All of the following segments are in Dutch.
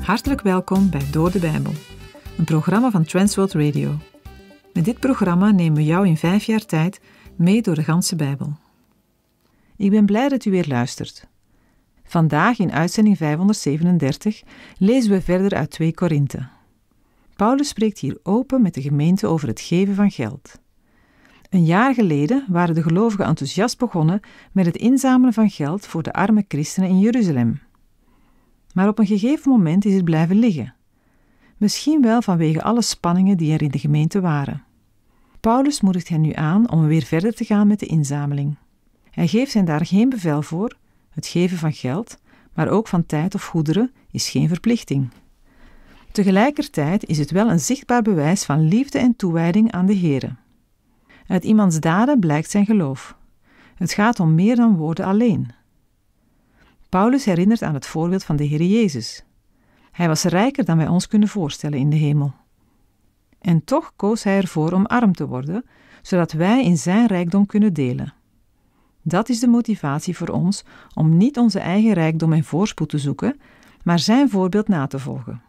Hartelijk welkom bij Door de Bijbel, een programma van Transworld Radio. Met dit programma nemen we jou in vijf jaar tijd mee door de ganse Bijbel. Ik ben blij dat u weer luistert. Vandaag in uitzending 537 lezen we verder uit 2 Korinthe. Paulus spreekt hier open met de gemeente over het geven van geld. Een jaar geleden waren de gelovigen enthousiast begonnen met het inzamelen van geld voor de arme christenen in Jeruzalem. Maar op een gegeven moment is het blijven liggen. Misschien wel vanwege alle spanningen die er in de gemeente waren. Paulus moedigt hen nu aan om weer verder te gaan met de inzameling. Hij geeft hen daar geen bevel voor, het geven van geld, maar ook van tijd of goederen, is geen verplichting. Tegelijkertijd is het wel een zichtbaar bewijs van liefde en toewijding aan de Here. Uit iemands daden blijkt zijn geloof. Het gaat om meer dan woorden alleen. Paulus herinnert aan het voorbeeld van de Heer Jezus. Hij was rijker dan wij ons kunnen voorstellen in de hemel. En toch koos hij ervoor om arm te worden, zodat wij in zijn rijkdom kunnen delen. Dat is de motivatie voor ons om niet onze eigen rijkdom en voorspoed te zoeken, maar zijn voorbeeld na te volgen.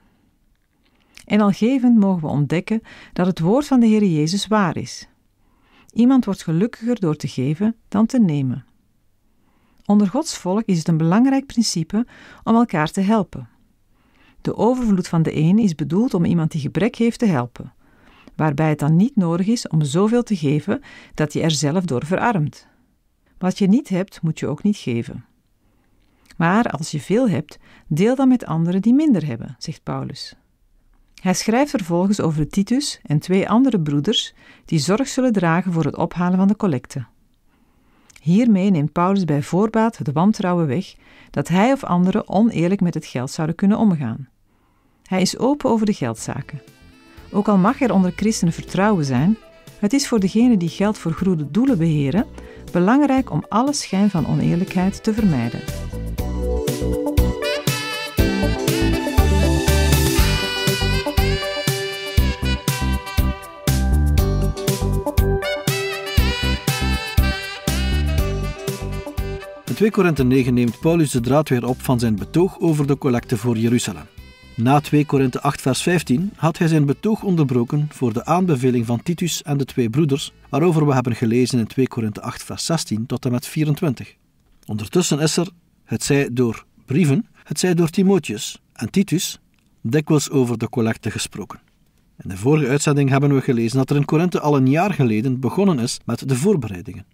En al gevend mogen we ontdekken dat het woord van de Heer Jezus waar is. Iemand wordt gelukkiger door te geven dan te nemen. Onder Gods volk is het een belangrijk principe om elkaar te helpen. De overvloed van de een is bedoeld om iemand die gebrek heeft te helpen, waarbij het dan niet nodig is om zoveel te geven dat je er zelf door verarmt. Wat je niet hebt, moet je ook niet geven. Maar als je veel hebt, deel dan met anderen die minder hebben, zegt Paulus. Hij schrijft vervolgens over Titus en twee andere broeders die zorg zullen dragen voor het ophalen van de collecte. Hiermee neemt Paulus bij voorbaat het wantrouwen weg dat hij of anderen oneerlijk met het geld zouden kunnen omgaan. Hij is open over de geldzaken. Ook al mag er onder christenen vertrouwen zijn, het is voor degenen die geld voor goede doelen beheren Belangrijk om alle schijn van oneerlijkheid te vermijden. In 2 Korinthe 9 neemt Paulus de draad weer op van zijn betoog over de collecte voor Jeruzalem. Na 2 Korinthe 8 vers 15 had hij zijn betoog onderbroken voor de aanbeveling van Titus en de twee broeders, waarover we hebben gelezen in 2 Korinthe 8 vers 16 tot en met 24. Ondertussen is er, het zij door brieven, het zij door Timotheus en Titus, dikwijls over de collecte gesproken. In de vorige uitzending hebben we gelezen dat er in Korinthe al een jaar geleden begonnen is met de voorbereidingen.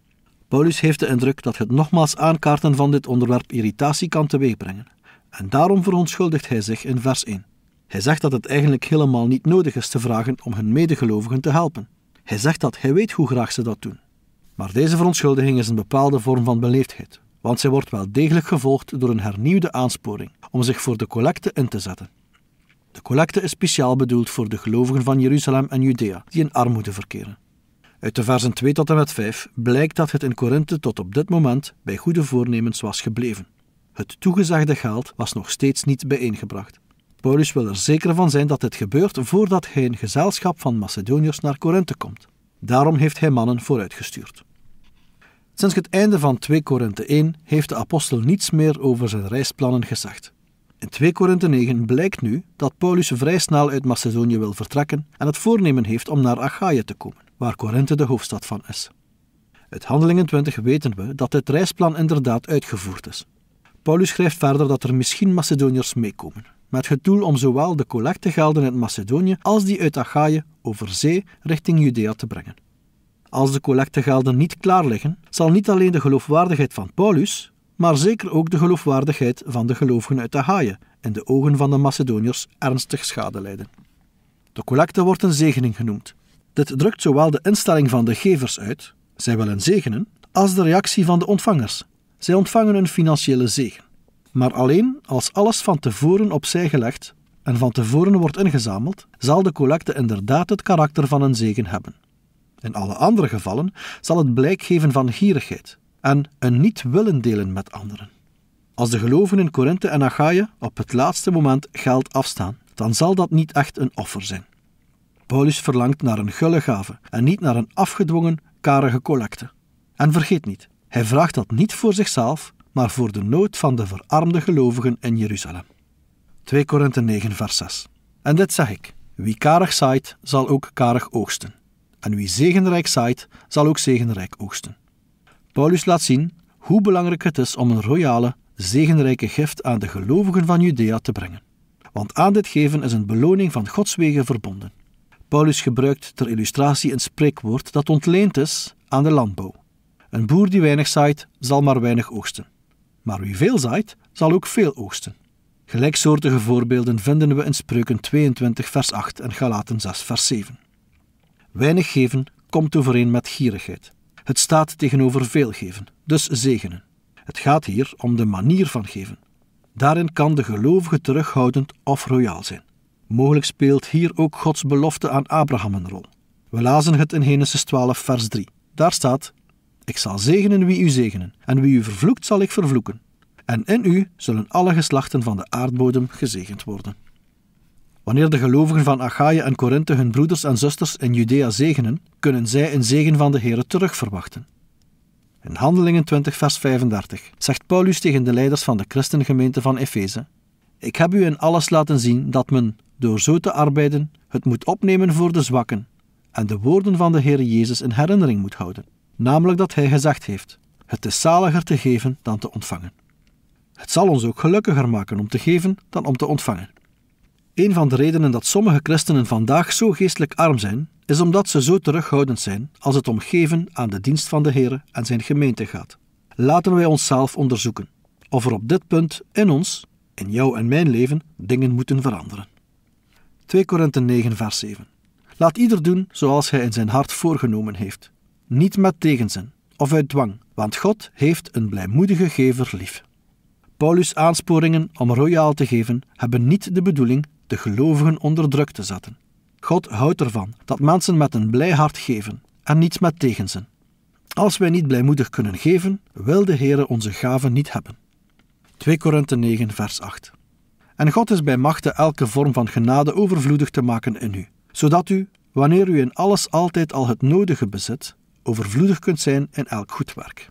Paulus heeft de indruk dat het nogmaals aankaarten van dit onderwerp irritatie kan teweegbrengen. En daarom verontschuldigt hij zich in vers 1. Hij zegt dat het eigenlijk helemaal niet nodig is te vragen om hun medegelovigen te helpen. Hij zegt dat hij weet hoe graag ze dat doen. Maar deze verontschuldiging is een bepaalde vorm van beleefdheid, want zij wordt wel degelijk gevolgd door een hernieuwde aansporing om zich voor de collecte in te zetten. De collecte is speciaal bedoeld voor de gelovigen van Jeruzalem en Judea die in armoede verkeren. Uit de versen 2 tot en met 5 blijkt dat het in Korinthe tot op dit moment bij goede voornemens was gebleven. Het toegezagde geld was nog steeds niet bijeengebracht. Paulus wil er zeker van zijn dat dit gebeurt voordat hij een gezelschap van Macedoniërs naar Korinthe komt. Daarom heeft hij mannen vooruitgestuurd. Sinds het einde van 2 Korinthe 1 heeft de apostel niets meer over zijn reisplannen gezegd. In 2 Korinthe 9 blijkt nu dat Paulus vrij snel uit Macedonië wil vertrekken en het voornemen heeft om naar Achaïe te komen, waar Korinthe de hoofdstad van is. Uit Handelingen 20 weten we dat dit reisplan inderdaad uitgevoerd is. Paulus schrijft verder dat er misschien Macedoniërs meekomen, met het doel om zowel de collectegelden uit Macedonië als die uit Achaïe over zee richting Judea te brengen. Als de collectegelden niet klaar liggen, zal niet alleen de geloofwaardigheid van Paulus, maar zeker ook de geloofwaardigheid van de gelovigen uit Achaïe in de ogen van de Macedoniërs ernstig schade leiden. De collecte wordt een zegening genoemd. Dit drukt zowel de instelling van de gevers uit, zij willen zegenen, als de reactie van de ontvangers, zij ontvangen een financiële zegen, maar alleen als alles van tevoren opzij gelegd en van tevoren wordt ingezameld, zal de collecte inderdaad het karakter van een zegen hebben. In alle andere gevallen zal het blijk geven van gierigheid en een niet willen delen met anderen. Als de geloven in Korinthe en Achaïe op het laatste moment geld afstaan, dan zal dat niet echt een offer zijn. Paulus verlangt naar een gulle gave en niet naar een afgedwongen, karige collecte. En vergeet niet, hij vraagt dat niet voor zichzelf, maar voor de nood van de verarmde gelovigen in Jeruzalem. 2 Korinthe 9, vers 6. En dit zeg ik: Wie karig zaait, zal ook karig oogsten. En wie zegenrijk zaait, zal ook zegenrijk oogsten. Paulus laat zien hoe belangrijk het is om een royale, zegenrijke gift aan de gelovigen van Judea te brengen. Want aan dit geven is een beloning van Gods wegen verbonden. Paulus gebruikt ter illustratie een spreekwoord dat ontleend is aan de landbouw. Een boer die weinig zaait, zal maar weinig oogsten. Maar wie veel zaait, zal ook veel oogsten. Gelijksoortige voorbeelden vinden we in Spreuken 22, vers 8 en Galaten 6, vers 7. Weinig geven komt overeen met gierigheid. Het staat tegenover veel geven, dus zegenen. Het gaat hier om de manier van geven. Daarin kan de gelovige terughoudend of royaal zijn. Mogelijk speelt hier ook Gods belofte aan Abraham een rol. We lazen het in Genesis 12, vers 3. Daar staat: ik zal zegenen wie u zegenen, en wie u vervloekt zal ik vervloeken. En in u zullen alle geslachten van de aardbodem gezegend worden. Wanneer de gelovigen van Achaia en Korinthe hun broeders en zusters in Judea zegenen, kunnen zij een zegen van de terug terugverwachten. In Handelingen 20, vers 35 zegt Paulus tegen de leiders van de christengemeente van Efeze: Ik heb u in alles laten zien dat men, door zo te arbeiden, het moet opnemen voor de zwakken en de woorden van de Heer Jezus in herinnering moet houden namelijk dat Hij gezegd heeft: Het is zaliger te geven dan te ontvangen. Het zal ons ook gelukkiger maken om te geven dan om te ontvangen. Een van de redenen dat sommige christenen vandaag zo geestelijk arm zijn, is omdat ze zo terughoudend zijn als het om geven aan de dienst van de Heer en zijn gemeente gaat. Laten wij onszelf onderzoeken of er op dit punt in ons, in jouw en mijn leven, dingen moeten veranderen. 2 Korinthe 9, vers 7. Laat ieder doen zoals hij in zijn hart voorgenomen heeft niet met tegenzin of uit dwang, want God heeft een blijmoedige gever lief. Paulus' aansporingen om royaal te geven hebben niet de bedoeling de gelovigen onder druk te zetten. God houdt ervan dat mensen met een blij hart geven en niet met tegenzin. Als wij niet blijmoedig kunnen geven, wil de Heer onze gaven niet hebben. 2 Korinthe 9, vers 8. En God is bij machte elke vorm van genade overvloedig te maken in u, zodat u, wanneer u in alles altijd al het nodige bezit, overvloedig kunt zijn in elk goed werk.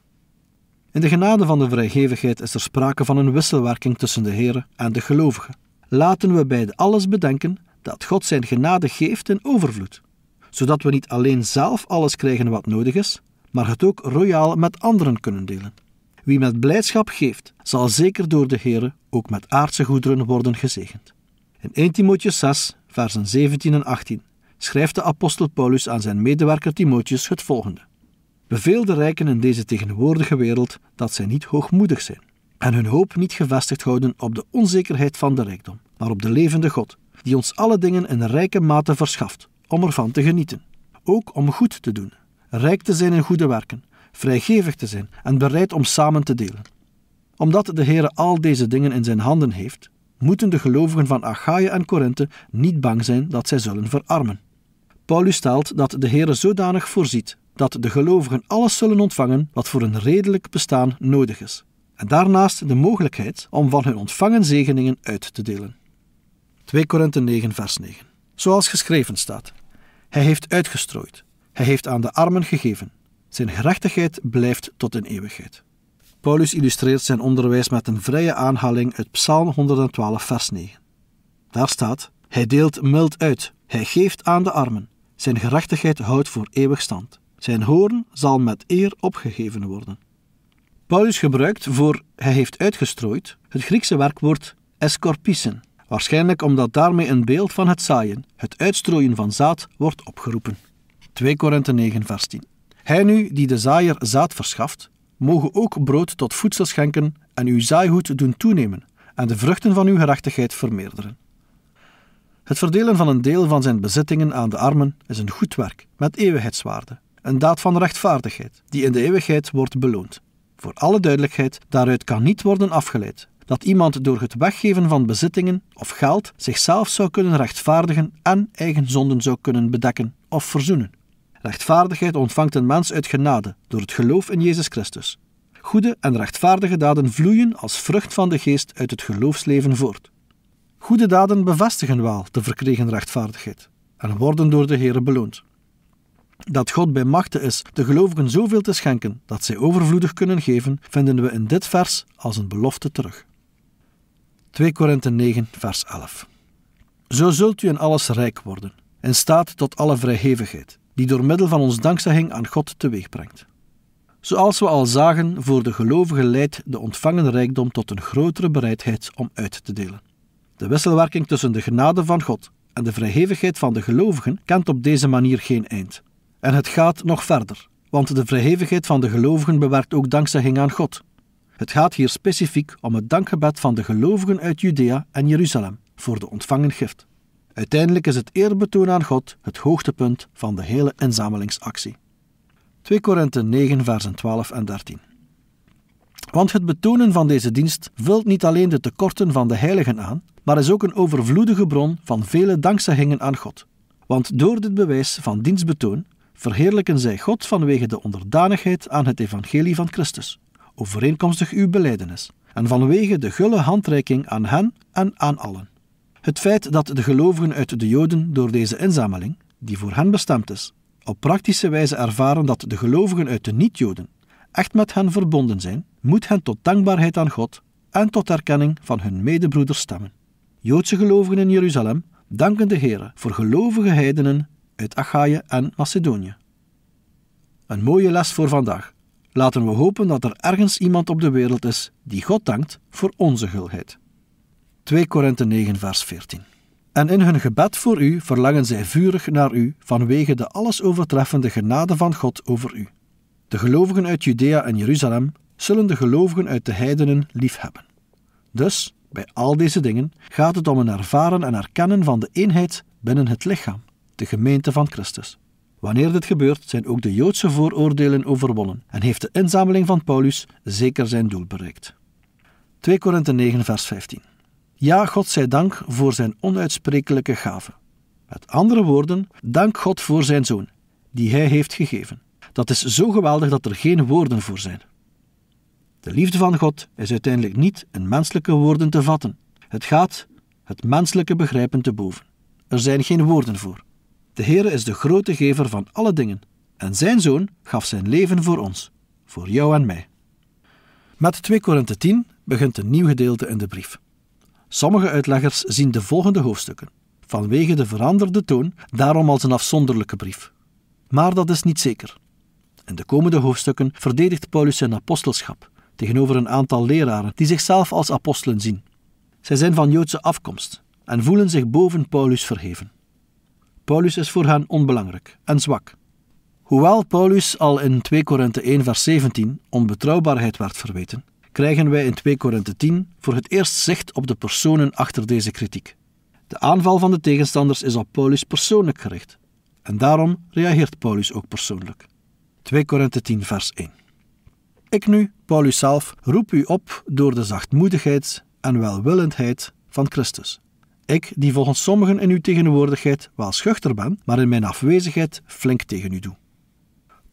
In de genade van de vrijgevigheid is er sprake van een wisselwerking tussen de Heer en de gelovigen. Laten we bij alles bedenken dat God zijn genade geeft in overvloed, zodat we niet alleen zelf alles krijgen wat nodig is, maar het ook royaal met anderen kunnen delen. Wie met blijdschap geeft, zal zeker door de Heer ook met aardse goederen worden gezegend. In 1 Timotheus 6, versen 17 en 18 schrijft de apostel Paulus aan zijn medewerker Timotheus het volgende. Beveel de rijken in deze tegenwoordige wereld dat zij niet hoogmoedig zijn en hun hoop niet gevestigd houden op de onzekerheid van de rijkdom, maar op de levende God, die ons alle dingen in rijke mate verschaft om ervan te genieten. Ook om goed te doen, rijk te zijn in goede werken, vrijgevig te zijn en bereid om samen te delen. Omdat de Heer al deze dingen in zijn handen heeft, moeten de gelovigen van Achaia en Korinthe niet bang zijn dat zij zullen verarmen. Paulus stelt dat de Heer zodanig voorziet dat de gelovigen alles zullen ontvangen wat voor een redelijk bestaan nodig is. En daarnaast de mogelijkheid om van hun ontvangen zegeningen uit te delen. 2 Korinthe 9, vers 9. Zoals geschreven staat: Hij heeft uitgestrooid, hij heeft aan de armen gegeven. Zijn gerechtigheid blijft tot in eeuwigheid. Paulus illustreert zijn onderwijs met een vrije aanhaling uit Psalm 112, vers 9. Daar staat: Hij deelt mild uit, hij geeft aan de armen, zijn gerechtigheid houdt voor eeuwig stand. Zijn hoorn zal met eer opgegeven worden. Paulus gebruikt voor hij heeft uitgestrooid het Griekse werkwoord escorpissen, waarschijnlijk omdat daarmee een beeld van het zaaien, het uitstrooien van zaad, wordt opgeroepen. 2 Korinthe 9, vers 10. Hij nu die de zaaier zaad verschaft, mogen ook brood tot voedsel schenken en uw zaaihoed doen toenemen en de vruchten van uw gerechtigheid vermeerderen. Het verdelen van een deel van zijn bezittingen aan de armen is een goed werk met eeuwigheidswaarde, een daad van rechtvaardigheid die in de eeuwigheid wordt beloond. Voor alle duidelijkheid, daaruit kan niet worden afgeleid dat iemand door het weggeven van bezittingen of geld zichzelf zou kunnen rechtvaardigen en eigen zonden zou kunnen bedekken of verzoenen. Rechtvaardigheid ontvangt een mens uit genade door het geloof in Jezus Christus. Goede en rechtvaardige daden vloeien als vrucht van de geest uit het geloofsleven voort. Goede daden bevestigen wel de verkregen rechtvaardigheid en worden door de Heer beloond. Dat God bij machte is de gelovigen zoveel te schenken dat zij overvloedig kunnen geven, vinden we in dit vers als een belofte terug. 2 Korinthe 9, vers 11. Zo zult u in alles rijk worden, in staat tot alle vrijhevigheid, die door middel van ons dankzegging aan God teweegbrengt. Zoals we al zagen, voor de gelovige leidt de ontvangen rijkdom tot een grotere bereidheid om uit te delen. De wisselwerking tussen de genade van God en de vrijhevigheid van de gelovigen kent op deze manier geen eind. En het gaat nog verder, want de vrijhevigheid van de gelovigen bewerkt ook dankzegging aan God. Het gaat hier specifiek om het dankgebed van de gelovigen uit Judea en Jeruzalem voor de ontvangen gift. Uiteindelijk is het eerbetoon aan God het hoogtepunt van de hele inzamelingsactie. 2 Korinthe 9, versen 12 en 13. Want het betonen van deze dienst vult niet alleen de tekorten van de heiligen aan, maar is ook een overvloedige bron van vele dankzegingen aan God. Want door dit bewijs van dienstbetoon verheerlijken zij God vanwege de onderdanigheid aan het evangelie van Christus, overeenkomstig uw beleidenis, en vanwege de gulle handreiking aan hen en aan allen. Het feit dat de gelovigen uit de Joden door deze inzameling, die voor hen bestemd is, op praktische wijze ervaren dat de gelovigen uit de niet-Joden echt met hen verbonden zijn, moet hen tot dankbaarheid aan God en tot erkenning van hun medebroeders stemmen. Joodse gelovigen in Jeruzalem danken de Heer voor gelovige heidenen uit Achaïe en Macedonië. Een mooie les voor vandaag. Laten we hopen dat er ergens iemand op de wereld is die God dankt voor onze gulheid. 2 Korinthe 9, vers 14. En in hun gebed voor u verlangen zij vurig naar u vanwege de alles overtreffende genade van God over u. De gelovigen uit Judea en Jeruzalem zullen de gelovigen uit de heidenen liefhebben. Dus bij al deze dingen gaat het om een ervaren en erkennen van de eenheid binnen het lichaam, de gemeente van Christus. Wanneer dit gebeurt, zijn ook de Joodse vooroordelen overwonnen en heeft de inzameling van Paulus zeker zijn doel bereikt. 2 Korinthe 9, vers 15. Ja, God zij dank voor zijn onuitsprekelijke gave. Met andere woorden, dank God voor zijn zoon, die hij heeft gegeven. Dat is zo geweldig dat er geen woorden voor zijn. De liefde van God is uiteindelijk niet in menselijke woorden te vatten. Het gaat het menselijke begrijpen te boven. Er zijn geen woorden voor. De Heer is de grote gever van alle dingen en zijn zoon gaf zijn leven voor ons, voor jou en mij. Met 2 Korinthe 10 begint een nieuw gedeelte in de brief. Sommige uitleggers zien de volgende hoofdstukken, vanwege de veranderde toon, daarom als een afzonderlijke brief. Maar dat is niet zeker. In de komende hoofdstukken verdedigt Paulus zijn apostelschap tegenover een aantal leraren die zichzelf als apostelen zien. Zij zijn van Joodse afkomst en voelen zich boven Paulus verheven. Paulus is voor hen onbelangrijk en zwak. Hoewel Paulus al in 2 Korinthe 1 vers 17 onbetrouwbaarheid werd verweten, krijgen wij in 2 Korinthe 10 voor het eerst zicht op de personen achter deze kritiek. De aanval van de tegenstanders is op Paulus persoonlijk gericht en daarom reageert Paulus ook persoonlijk. 2 Korinthe 10 vers 1 ik nu, Paulus zelf, roep u op door de zachtmoedigheid en welwillendheid van Christus. Ik, die volgens sommigen in uw tegenwoordigheid wel schuchter ben, maar in mijn afwezigheid flink tegen u doe.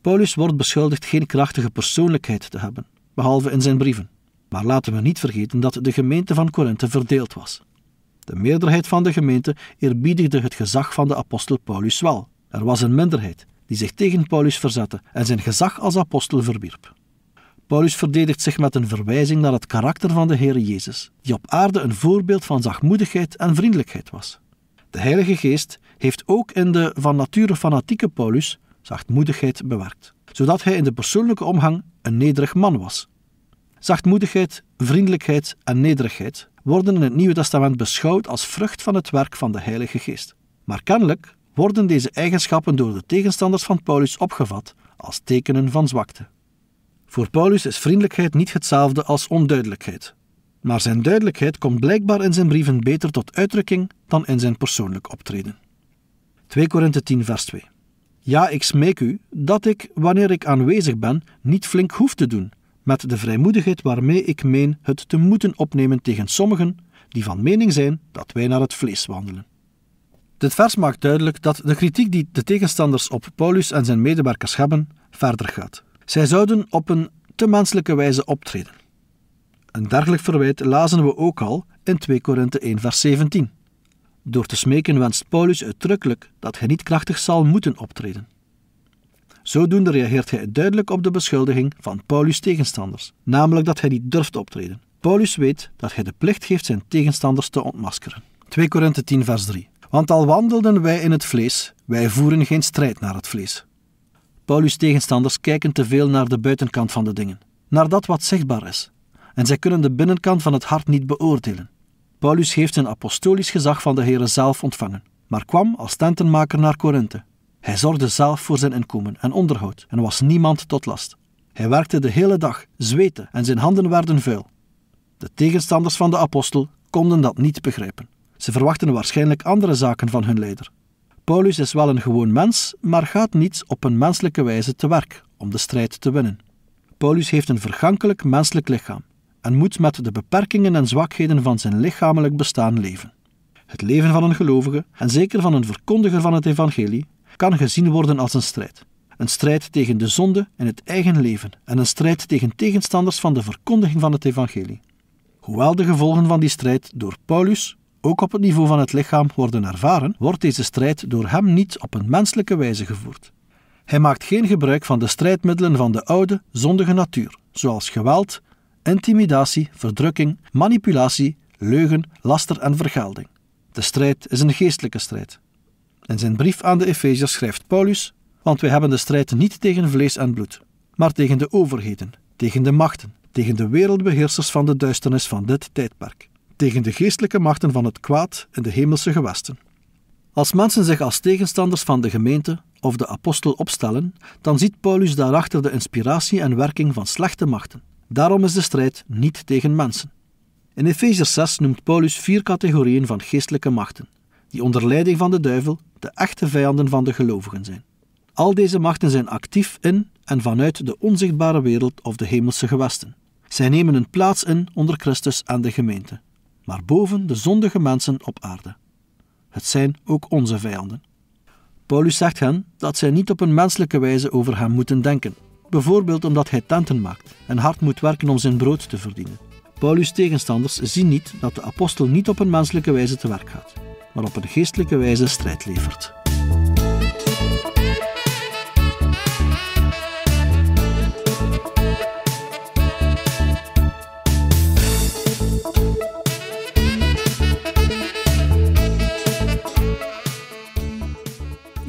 Paulus wordt beschuldigd geen krachtige persoonlijkheid te hebben, behalve in zijn brieven. Maar laten we niet vergeten dat de gemeente van Korinthe verdeeld was. De meerderheid van de gemeente eerbiedigde het gezag van de apostel Paulus wel. Er was een minderheid die zich tegen Paulus verzette en zijn gezag als apostel verwierp. Paulus verdedigt zich met een verwijzing naar het karakter van de Heer Jezus, die op aarde een voorbeeld van zachtmoedigheid en vriendelijkheid was. De Heilige Geest heeft ook in de van nature fanatieke Paulus zachtmoedigheid bewerkt, zodat hij in de persoonlijke omgang een nederig man was. Zachtmoedigheid, vriendelijkheid en nederigheid worden in het Nieuwe Testament beschouwd als vrucht van het werk van de Heilige Geest. Maar kennelijk worden deze eigenschappen door de tegenstanders van Paulus opgevat als tekenen van zwakte. Voor Paulus is vriendelijkheid niet hetzelfde als onduidelijkheid. Maar zijn duidelijkheid komt blijkbaar in zijn brieven beter tot uitdrukking dan in zijn persoonlijk optreden. 2 Korinthe 10, vers 2. Ja, ik smeek u dat ik, wanneer ik aanwezig ben, niet flink hoef te doen, met de vrijmoedigheid waarmee ik meen het te moeten opnemen tegen sommigen die van mening zijn dat wij naar het vlees wandelen. Dit vers maakt duidelijk dat de kritiek die de tegenstanders op Paulus en zijn medewerkers hebben, verder gaat. Zij zouden op een te menselijke wijze optreden. Een dergelijk verwijt lazen we ook al in 2 Korinthe 1, vers 17. Door te smeken wenst Paulus uitdrukkelijk dat hij niet krachtig zal moeten optreden. Zodoende reageert hij duidelijk op de beschuldiging van Paulus' tegenstanders, namelijk dat hij niet durft optreden. Paulus weet dat hij de plicht heeft zijn tegenstanders te ontmaskeren. 2 Korinthe 10, vers 3. Want al wandelden wij in het vlees, wij voeren geen strijd naar het vlees. Paulus' tegenstanders kijken te veel naar de buitenkant van de dingen, naar dat wat zichtbaar is, en zij kunnen de binnenkant van het hart niet beoordelen. Paulus heeft zijn apostolisch gezag van de Heere zelf ontvangen, maar kwam als tentenmaker naar Korinthe. Hij zorgde zelf voor zijn inkomen en onderhoud en was niemand tot last. Hij werkte de hele dag, zweette en zijn handen werden vuil. De tegenstanders van de apostel konden dat niet begrijpen. Ze verwachten waarschijnlijk andere zaken van hun leider. Paulus is wel een gewoon mens, maar gaat niet op een menselijke wijze te werk om de strijd te winnen. Paulus heeft een vergankelijk menselijk lichaam en moet met de beperkingen en zwakheden van zijn lichamelijk bestaan leven. Het leven van een gelovige, en zeker van een verkondiger van het evangelie, kan gezien worden als een strijd. Een strijd tegen de zonde in het eigen leven en een strijd tegen tegenstanders van de verkondiging van het evangelie. Hoewel de gevolgen van die strijd door Paulus, ook op het niveau van het lichaam worden ervaren, wordt deze strijd door hem niet op een menselijke wijze gevoerd. Hij maakt geen gebruik van de strijdmiddelen van de oude, zondige natuur, zoals geweld, intimidatie, verdrukking, manipulatie, leugen, laster en vergelding. De strijd is een geestelijke strijd. In zijn brief aan de Efeziërs schrijft Paulus: Want wij hebben de strijd niet tegen vlees en bloed, maar tegen de overheden, tegen de machten, tegen de wereldbeheersers van de duisternis van dit tijdperk tegen de geestelijke machten van het kwaad in de hemelse gewesten. Als mensen zich als tegenstanders van de gemeente of de apostel opstellen, dan ziet Paulus daarachter de inspiratie en werking van slechte machten. Daarom is de strijd niet tegen mensen. In Efeziër 6 noemt Paulus vier categorieën van geestelijke machten, die onder leiding van de duivel de echte vijanden van de gelovigen zijn. Al deze machten zijn actief in en vanuit de onzichtbare wereld of de hemelse gewesten. Zij nemen een plaats in onder Christus en de gemeente maar boven de zondige mensen op aarde. Het zijn ook onze vijanden. Paulus zegt hen dat zij niet op een menselijke wijze over hem moeten denken, bijvoorbeeld omdat hij tenten maakt en hard moet werken om zijn brood te verdienen. Paulus' tegenstanders zien niet dat de apostel niet op een menselijke wijze te werk gaat, maar op een geestelijke wijze strijd levert.